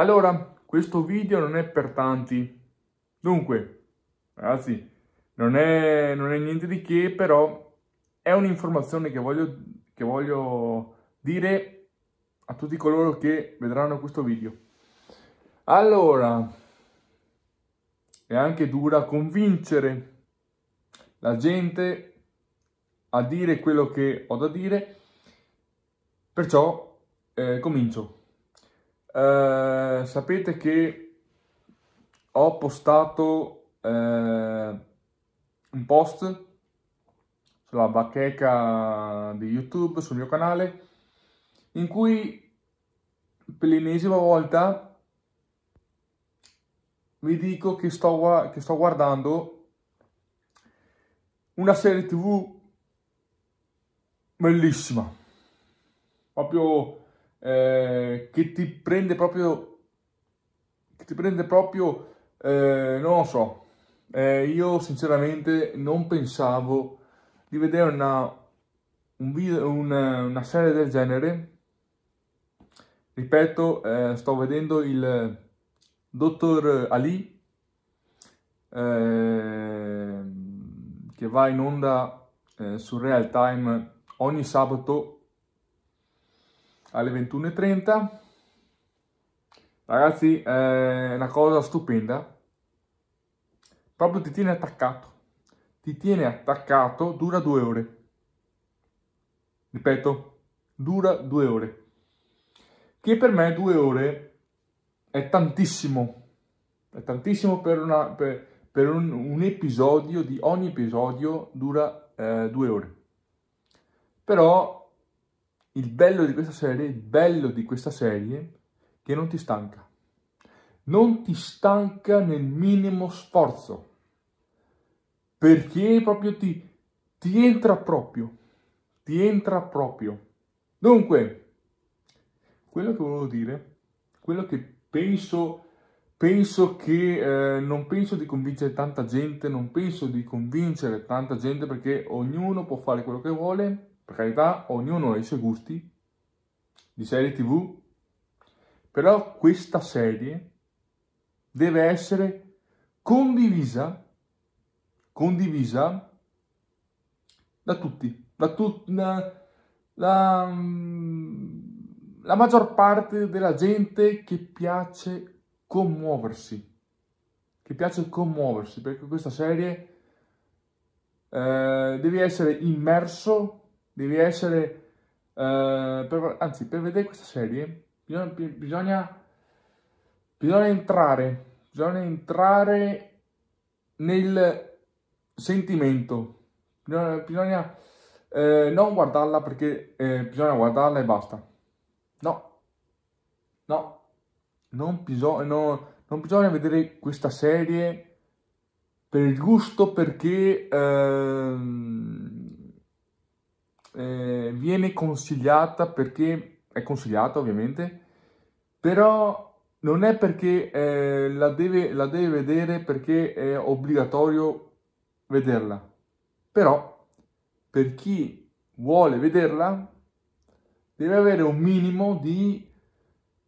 Allora, questo video non è per tanti. Dunque, ragazzi, non è, non è niente di che, però è un'informazione che voglio, che voglio dire a tutti coloro che vedranno questo video. Allora, è anche dura convincere la gente a dire quello che ho da dire, perciò eh, comincio. Eh, sapete che ho postato eh, un post sulla bacheca di YouTube sul mio canale in cui per l'ennesima volta vi dico che sto, che sto guardando una serie tv bellissima proprio eh, che ti prende proprio, che ti prende proprio, eh, non lo so, eh, io sinceramente non pensavo di vedere una, un video, una, una serie del genere, ripeto, eh, sto vedendo il dottor Ali, eh, che va in onda su Real Time ogni sabato alle 21.30. Ragazzi, eh, è una cosa stupenda. Proprio ti tiene attaccato. Ti tiene attaccato, dura due ore. Ripeto, dura due ore. Che per me due ore è tantissimo. È tantissimo per, una, per, per un, un, episodio, di ogni episodio dura eh, due ore. Però il bello di questa serie, il bello di questa serie, che non ti stanca. Non ti stanca nel minimo sforzo. Perché proprio ti, ti entra proprio. Ti entra proprio. Dunque, quello che volevo dire, quello che penso, penso che eh, non penso di convincere tanta gente, non penso di convincere tanta gente perché ognuno può fare quello che vuole, per carità, ognuno ha i suoi gusti di serie tv, però questa serie deve essere condivisa, condivisa da tutti, da tutta la, la, mm, la maggior parte della gente che piace commuoversi, che piace commuoversi, perché questa serie eh, devi essere immerso devi essere... Uh, per, anzi, per vedere questa serie bisogna, bisogna, bisogna entrare, bisogna entrare nel sentimento, bisogna, bisogna eh, non guardarla perché eh, bisogna guardarla e basta. No, no, non, bisog- no, non bisogna vedere questa serie per il gusto perché... Ehm, eh, viene consigliata perché è consigliata ovviamente, però non è perché eh, la, deve, la, deve, vedere perché è obbligatorio vederla, però per chi vuole vederla deve avere un minimo di,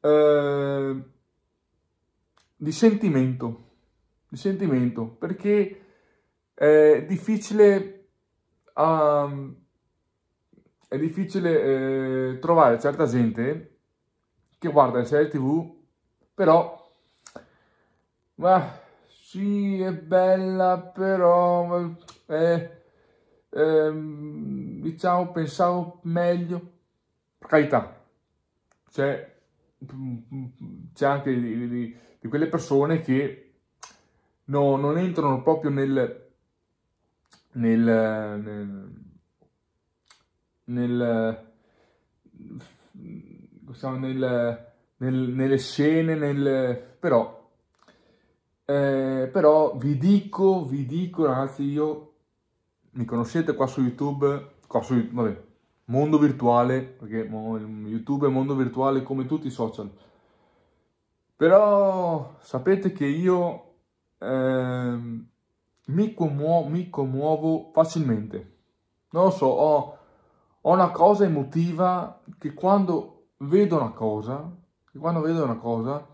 eh, di sentimento, di sentimento, perché è difficile... Um, è difficile eh, trovare certa gente che guarda le serie tv, però, ma sì, è bella, però, eh, eh, diciamo, pensavo meglio. Per carità, c'è, c'è anche di, di, di, quelle persone che no, non entrano proprio nel, nel, nel nel, nel, nel, nelle scene, nel, però, eh, però vi dico, vi dico ragazzi, io mi conoscete qua su YouTube, qua su, vabbè, mondo virtuale, perché YouTube è mondo virtuale come tutti i social, però sapete che io eh, mi, commuo mi commuovo facilmente, non lo so, ho ho una cosa emotiva che quando vedo una cosa, che quando vedo una cosa,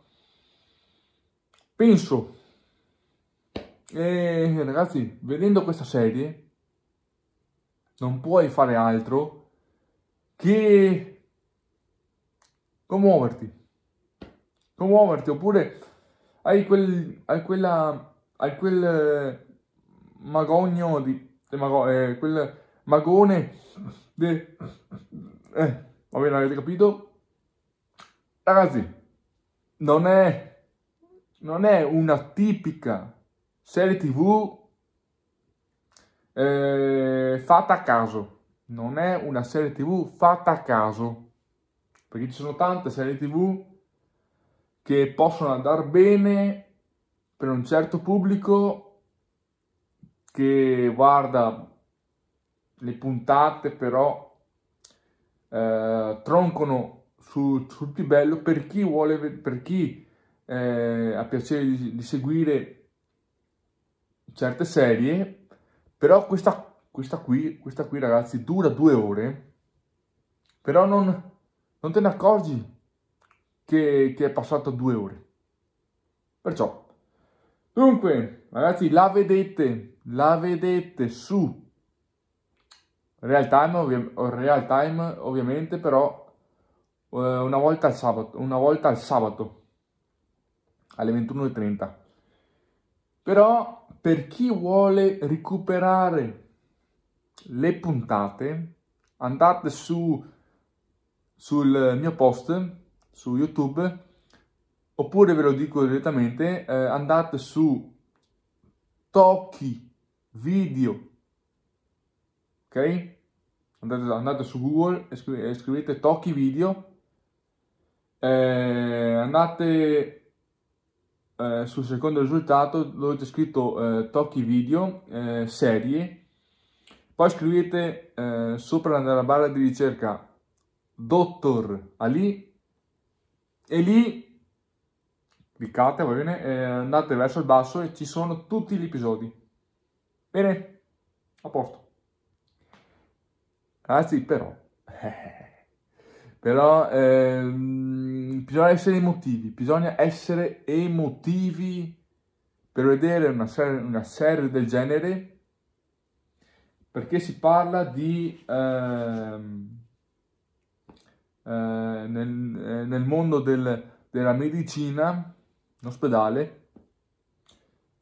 penso, e eh, ragazzi, vedendo questa serie, non puoi fare altro che commuoverti, commuoverti, oppure hai quel, hai quella, hai quel eh, magogno di, eh, eh quel magone, de... eh, va bene, avete capito? Ragazzi, non è, non è una tipica serie tv eh, fatta a caso. Non è una serie tv fatta a caso. Perché ci sono tante serie tv che possono andare bene per un certo pubblico che guarda le puntate però eh, troncano su, sul tibello per chi vuole, per chi eh, ha piacere di, di, seguire certe serie, però questa, questa, qui, questa qui ragazzi dura due ore, però non, non te ne accorgi che, che è passato due ore. Perciò, dunque, ragazzi, la vedete, la vedete su Real time, ovvi- real time ovviamente, però eh, una volta al sabato, una volta al sabato alle 21.30. Però per chi vuole recuperare le puntate, andate su sul mio post su YouTube oppure ve lo dico direttamente, eh, andate su Tocchi Video Andate, andate su Google e, scrivete, scrivete Tocchi Video, eh, andate eh, sul secondo risultato dove c'è scritto eh, Tocchi Video, eh, serie, poi scrivete eh, sopra nella barra di ricerca Dottor Ali e lì cliccate, va bene, eh, andate verso il basso e ci sono tutti gli episodi. Bene, a posto. Ah sì, però. però ehm, bisogna essere emotivi, bisogna essere emotivi per vedere una serie, una serie del genere, perché si parla di... Ehm, eh, nel, eh, nel, mondo del, della medicina, l'ospedale,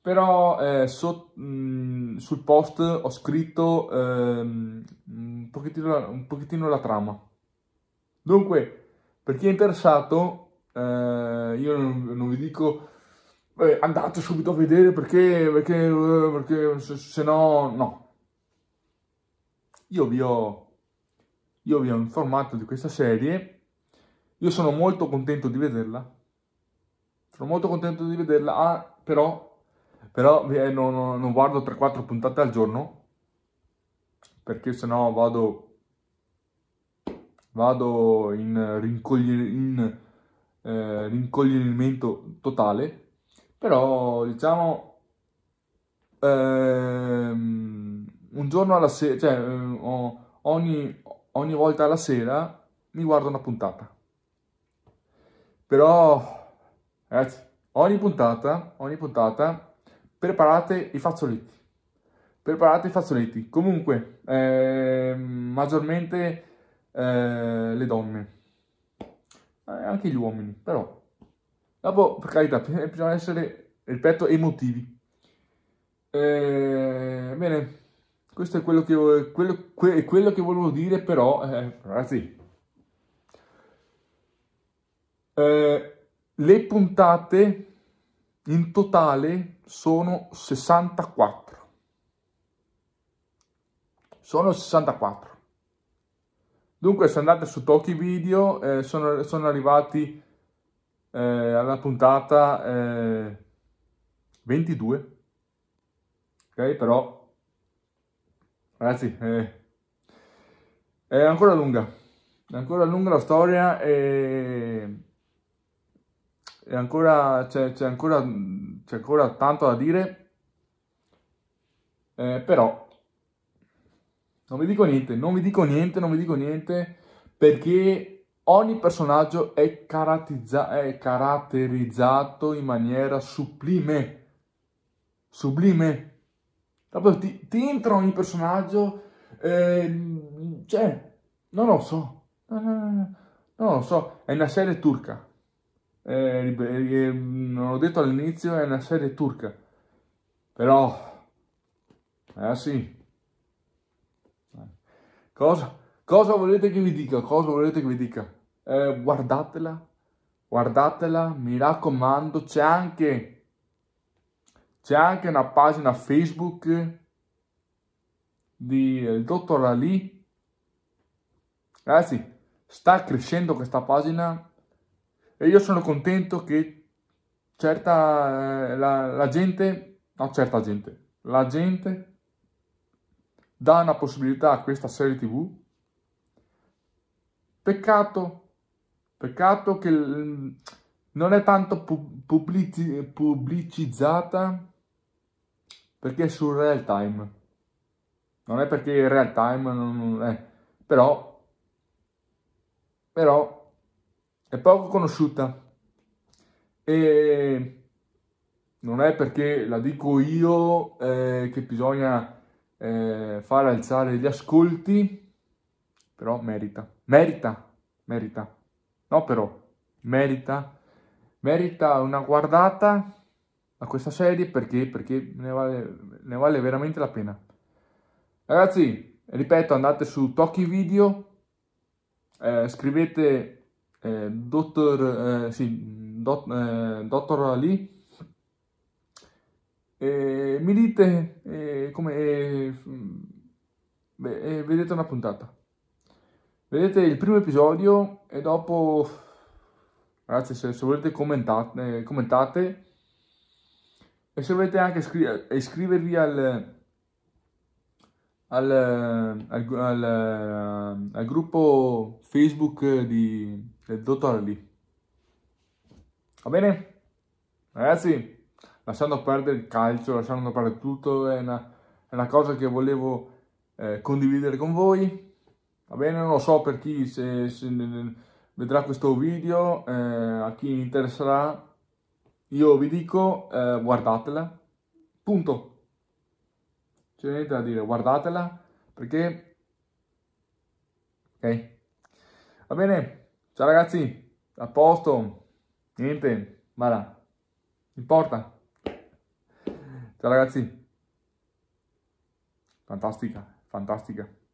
però eh, so, mh, mm, sul post ho scritto ehm, un, pochettino la, un, pochettino la, trama. Dunque, per chi è interessato, eh, io non, non, vi dico eh, andate subito a vedere perché, perché, perché se, se, no, no. Io vi, ho, io vi ho informato di questa serie, io sono molto contento di vederla, sono molto contento di vederla, ah, però però eh, non, non, guardo 3-4 puntate al giorno perché sennò vado vado in, rincogli, in eh, rincoglionimento totale però diciamo ehm, un giorno alla sera cioè eh, ogni, ogni volta alla sera mi guardo una puntata però ragazzi ogni puntata ogni puntata preparate i fazzoletti. Preparate i fazzoletti. Comunque, eh, maggiormente eh, le donne, eh, anche gli uomini, però. Dopo, per carità, bisogna essere, ripeto, emotivi. Eh, bene, questo è quello che, quello, que, quello che volevo dire, però, eh, ragazzi, eh, le puntate in totale sono 64. Sono 64. Dunque se andate su Toki Video eh, sono, sono, arrivati eh, alla puntata eh, 22. Ok, però ragazzi eh, è ancora lunga. È ancora lunga la storia e ancora, c'è, c'è, ancora, c'è ancora tanto da dire, eh, però non vi dico niente, non vi dico niente, non vi dico niente, perché ogni personaggio è, caratterizza- è caratterizzato in maniera sublime, sublime. Proprio ti, ti entra ogni personaggio, eh, cioè, non lo so, non lo so, è una serie turca, eh, non l'ho eh, eh, mm, detto all'inizio, è una serie turca, però, eh sì, cosa, cosa volete che vi dica, cosa volete che vi dica, eh, guardatela, guardatela, mi raccomando, c'è anche c'è anche una pagina Facebook di eh, il dottor Ali. Ragazzi, sta crescendo questa pagina e io sono contento che certa eh, la, la, gente, no certa gente, la gente dà una possibilità a questa serie tv. Peccato, peccato che non è tanto pubblici, pubblicizzata perché è sul real time. Non è perché il real time non è, però, però è poco conosciuta e non è perché la dico io eh, che bisogna eh, far alzare gli ascolti, però merita, merita, merita, no però, merita, merita una guardata a questa serie perché, perché ne, vale, ne vale veramente la pena. Ragazzi, ripeto, andate su Toki Video, eh, scrivete eh, Dottor, eh, sì, dot, eh, Dottor Ali, eh, mi dite eh, come eh, mm, beh, eh, vedete una puntata vedete il primo episodio e dopo ragazzi se, se volete commentate, eh, commentate e se volete anche iscri eh, iscrivervi al al, al, al, al gruppo facebook di del Dottor lì. Va bene? Ragazzi, lasciando perdere il calcio, lasciando perdere tutto, è una, è una cosa che volevo eh, condividere con voi. Va bene? Non lo so per chi se, se vedrà questo video, eh, a chi interesserà, io vi dico eh, guardatela, punto. C'è niente da dire, guardatela perché... Ok? Va bene? Ciao ragazzi, a posto. Niente, vada. Importa. Ciao ragazzi. Fantastica, fantastica.